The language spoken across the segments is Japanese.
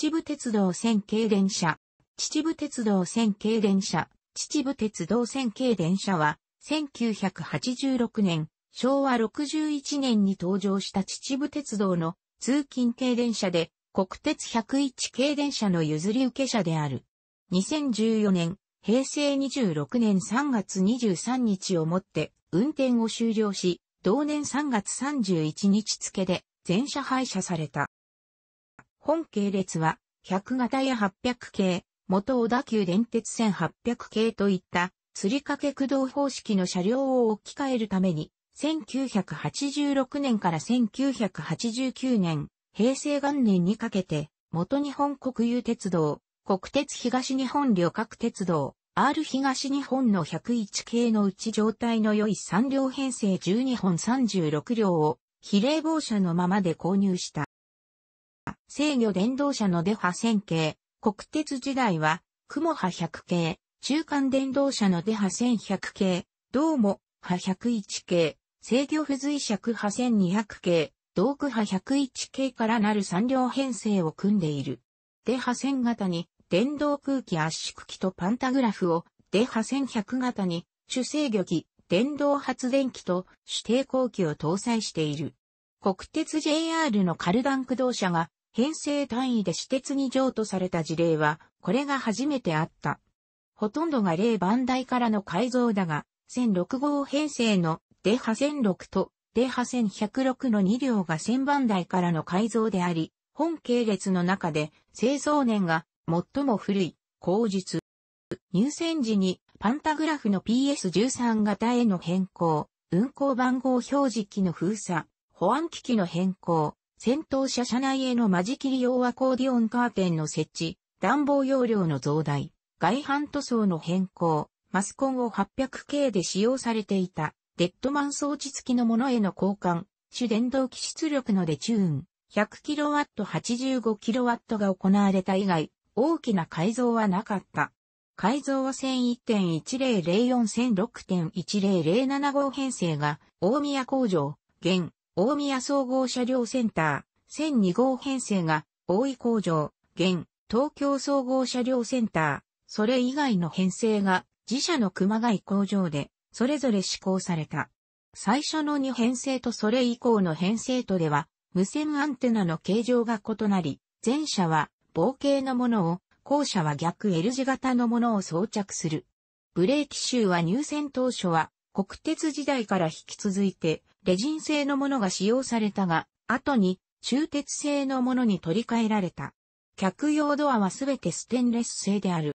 秩父鉄道線軽電車。秩父鉄道線軽電車。秩父鉄道線軽電車は、1986年、昭和61年に登場した秩父鉄道の通勤軽電車で、国鉄101軽電車の譲り受け車である。2014年、平成26年3月23日をもって運転を終了し、同年3月31日付で全車廃車された。本系列は、100型や800系、元小田急電鉄線800系といった、吊り掛け駆動方式の車両を置き換えるために、1986年から1989年、平成元年にかけて、元日本国有鉄道、国鉄東日本旅客鉄道、R 東日本の101系のうち状態の良い3両編成12本36両を、比例号車のままで購入した。制御電動車のデフ1000系、国鉄時代は、雲波100系、中間電動車のデハ1100系、ドーモ波101系、制御不随尺波1200系、道具波101系からなる3両編成を組んでいる。デハ1000型に電動空気圧縮機とパンタグラフを、デハ1100型に主制御機、電動発電機と主抵抗機を搭載している。国鉄 JR のカルダン駆動車が編成単位で私鉄に譲渡された事例は、これが初めてあった。ほとんどが例番台からの改造だが、1006号編成のデハ1006とデハ1106の2両が1000番台からの改造であり、本系列の中で製造年が最も古い、口実。入選時にパンタグラフの PS13 型への変更、運行番号表示機の封鎖、保安機器の変更、先頭車車内への間仕切り用アコーディオンカーテンの設置、暖房容量の増大、外反塗装の変更、マスコンを 800K で使用されていた、デッドマン装置付きのものへの交換、主電動機出力のでチューン、100kW85kW が行われた以外、大きな改造はなかった。改造は1001.1004-1006.1007号編成が、大宮工場、現、大宮総合車両センター、1002号編成が、大井工場、現、東京総合車両センター、それ以外の編成が、自社の熊谷工場で、それぞれ施行された。最初の2編成とそれ以降の編成とでは、無線アンテナの形状が異なり、前者は棒形のものを、後者は逆 L 字型のものを装着する。ブレーキシューは入線当初は国鉄時代から引き続いてレジン製のものが使用されたが、後に鋳鉄製のものに取り替えられた。客用ドアはすべてステンレス製である。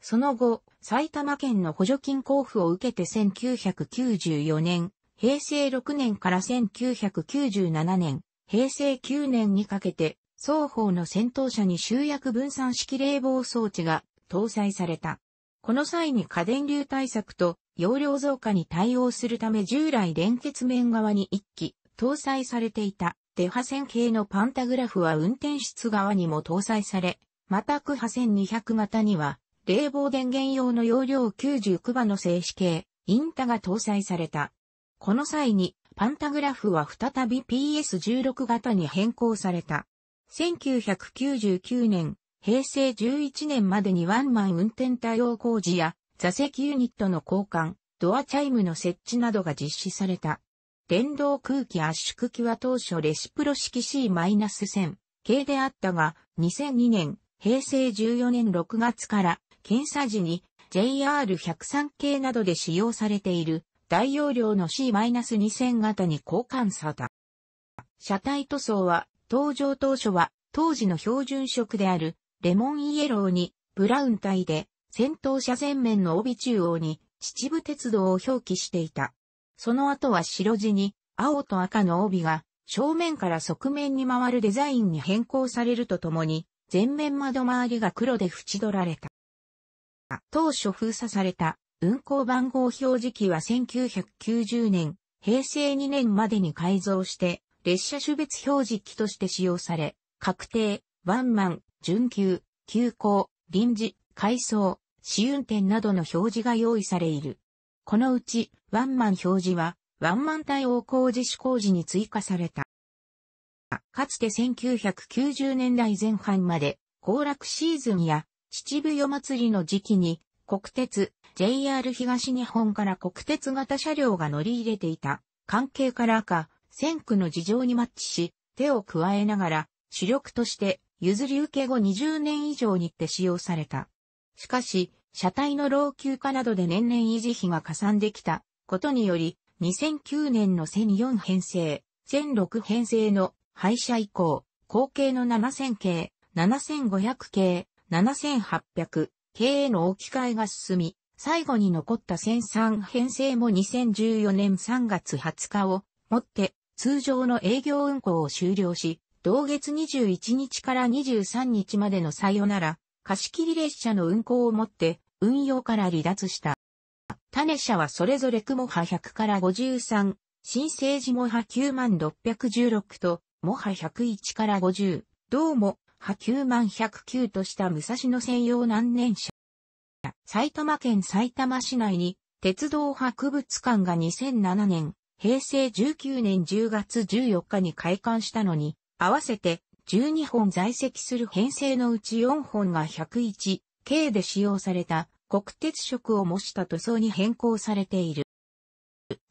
その後、埼玉県の補助金交付を受けて1994年、平成6年から1997年、平成9年にかけて、双方の戦闘車に集約分散式冷房装置が搭載された。この際に家電流対策と容量増加に対応するため従来連結面側に1機搭載されていたデハ線系のパンタグラフは運転室側にも搭載され、またクハ1200型には冷房電源用の容量99馬の静止系インタが搭載された。この際にパンタグラフは再び PS16 型に変更された。1999年、平成11年までにワンマン運転対応工事や座席ユニットの交換、ドアチャイムの設置などが実施された。電動空気圧縮機は当初レシプロ式 C-1000 系であったが、2002年、平成14年6月から検査時に JR103 系などで使用されている大容量の C-2000 型に交換された。車体塗装は登場当初は当時の標準色であるレモンイエローにブラウン体で先頭車前面の帯中央に秩父鉄道を表記していた。その後は白地に青と赤の帯が正面から側面に回るデザインに変更されるとともに前面窓周りが黒で縁取られた。当初封鎖された運行番号表示機は1990年、平成2年までに改造して列車種別表示機として使用され、確定、ワンマン、準急、急行、臨時、回送、試運転などの表示が用意されいる。このうち、ワンマン表示は、ワンマン対応工事施工時に追加された。かつて1990年代前半まで、行楽シーズンや、秩父夜祭りの時期に、国鉄、JR 東日本から国鉄型車両が乗り入れていた関係からか、線区の事情にマッチし、手を加えながら、主力として譲り受け後20年以上にって使用された。しかし、車体の老朽化などで年々維持費が加算できたことにより、2009年の1 0 4編成、1006編成の廃車以降、後継の7000系、7500系、7800系への置き換えが進み、最後に残った1003編成も2014年3月20日をもって通常の営業運行を終了し、同月21日から23日までのさよなら貸切列車の運行をもって運用から離脱した。種車はそれぞれ雲波100から53、新生児も波9616と、も波101から50、どうも波9109とした武蔵野専用難年車。埼玉県埼玉市内に鉄道博物館が2007年、平成19年10月14日に開館したのに、合わせて12本在籍する編成のうち4本が 101K で使用された国鉄色を模した塗装に変更されている。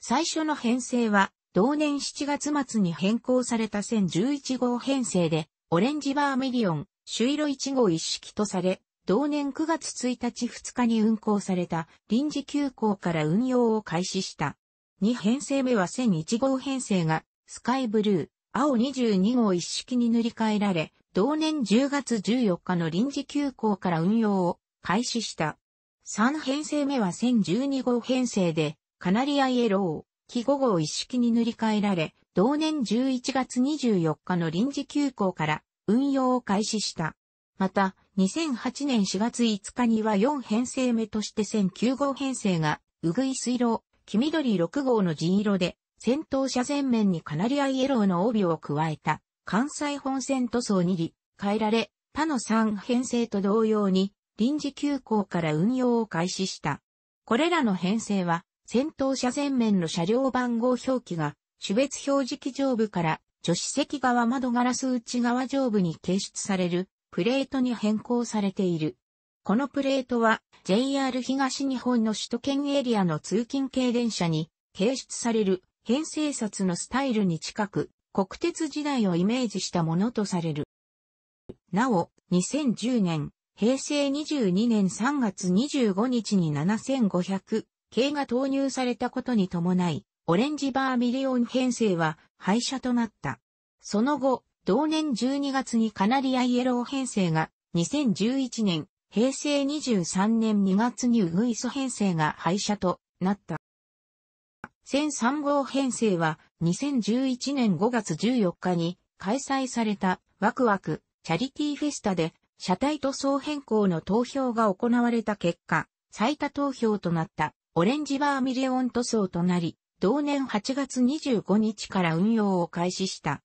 最初の編成は同年7月末に変更された1011号編成でオレンジバーミリオン、朱色1号一式とされ、同年9月1日2日に運行された臨時休校から運用を開始した。2編成目は1001号編成がスカイブルー、青22号一式に塗り替えられ、同年10月14日の臨時休校から運用を開始した。3編成目は1012号編成で、カナリアイエロー、木5号一式に塗り替えられ、同年11月24日の臨時休校から運用を開始した。また、2008年4月5日には4編成目として1009号編成が、うぐい水路、黄緑6号の地色で、先頭車前面にカナリアイエローの帯を加えた関西本線塗装に変えられ、他の3編成と同様に臨時休校から運用を開始した。これらの編成は、先頭車前面の車両番号表記が、種別表示器上部から助手席側窓ガラス内側上部に掲出されるプレートに変更されている。このプレートは JR 東日本の首都圏エリアの通勤系電車に掲出される編成札のスタイルに近く、国鉄時代をイメージしたものとされる。なお、2010年、平成22年3月25日に7500系が投入されたことに伴い、オレンジバーミリオン編成は廃車となった。その後、同年12月にカナリアイエロー編成が、2011年、平成23年2月にウグイソ編成が廃車となった。1003号編成は2011年5月14日に開催されたワクワクチャリティフェスタで車体塗装変更の投票が行われた結果、最多投票となったオレンジバーミレオン塗装となり、同年8月25日から運用を開始した。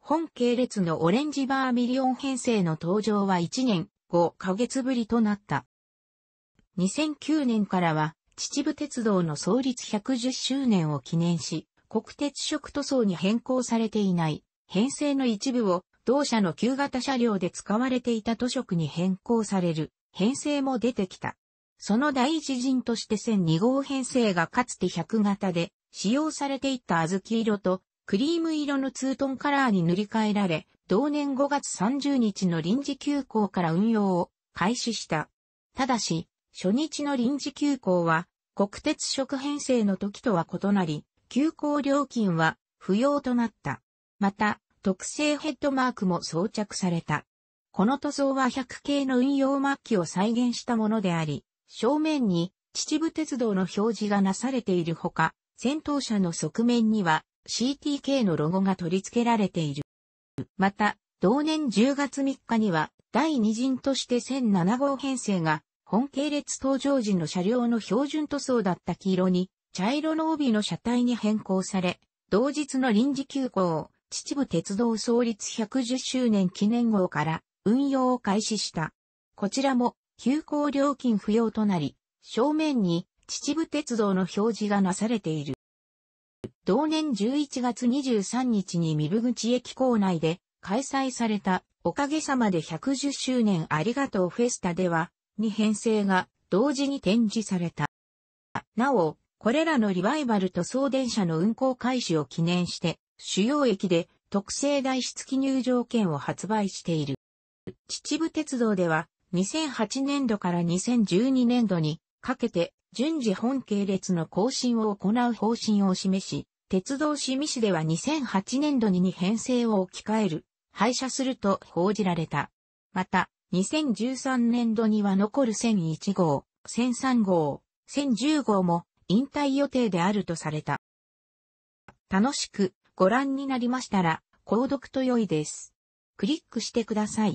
本系列のオレンジバーミリオン編成の登場は1年5ヶ月ぶりとなった。2009年からは秩父鉄道の創立110周年を記念し、国鉄色塗装に変更されていない編成の一部を同社の旧型車両で使われていた塗色に変更される編成も出てきた。その第一陣として1002号編成がかつて100型で使用されていた小豆色とクリーム色のツートンカラーに塗り替えられ、同年5月30日の臨時休校から運用を開始した。ただし、初日の臨時休校は、国鉄職編成の時とは異なり、休校料金は不要となった。また、特製ヘッドマークも装着された。この塗装は100系の運用末期を再現したものであり、正面に秩父鉄道の表示がなされているほか、先頭車の側面には CTK のロゴが取り付けられている。また、同年10月3日には第2陣として1007号編成が本系列登場時の車両の標準塗装だった黄色に、茶色の帯の車体に変更され、同日の臨時休校、秩父鉄道創立110周年記念号から運用を開始した。こちらも休校料金不要となり、正面に秩父鉄道の表示がなされている。同年11月23日に三部口駅構内で開催されたおかげさまで110周年ありがとうフェスタではに編成が同時に展示された。なお、これらのリバイバルと送電車の運行開始を記念して、主要駅で特製台式記入条件を発売している。秩父鉄道では、2008年度から2012年度にかけて順次本系列の更新を行う方針を示し、鉄道市見市では2008年度にに編成を置き換える、廃車すると報じられた。また、2013年度には残る1001号、1003号、1010号も引退予定であるとされた。楽しくご覧になりましたら、購読と良いです。クリックしてください。